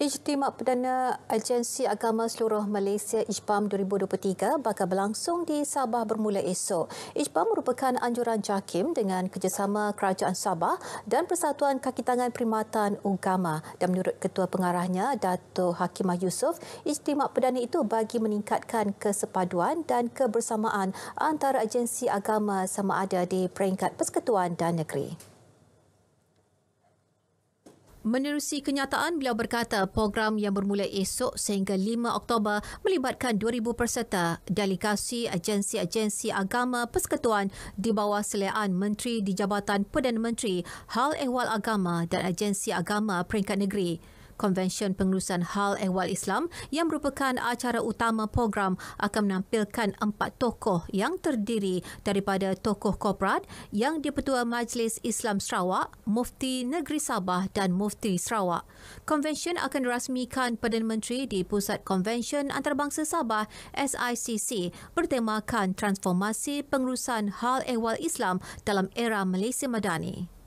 Ijtimak Perdana Agensi Agama Seluruh Malaysia Ijbam 2023 bakal berlangsung di Sabah bermula esok. Ijbam merupakan anjuran JAKIM dengan kerjasama Kerajaan Sabah dan Persatuan Kakitangan Primatan Agama. Dan menurut Ketua Pengarahnya, Datuk Hakimah Yusof, Ijtimak Perdana itu bagi meningkatkan kesepaduan dan kebersamaan antara agensi agama sama ada di peringkat persekutuan dan negeri. Menerusi kenyataan, beliau berkata program yang bermula esok sehingga 5 Oktober melibatkan 2,000 peserta, delegasi, agensi-agensi agama persekutuan di bawah seleaan Menteri di Jabatan Perdana Menteri, Hal Ehwal Agama dan Agensi Agama Peringkat Negeri. Konvensyen Pengurusan Hal Ehwal Islam yang merupakan acara utama program akan menampilkan empat tokoh yang terdiri daripada tokoh korporat yang dipertua Majlis Islam Sarawak, Mufti Negeri Sabah dan Mufti Sarawak. Konvensyen akan dirasmikan Perdana Menteri di Pusat Konvensyen Antarabangsa Sabah, SICC, bertemakan transformasi pengurusan Hal Ehwal Islam dalam era Malaysia Madani.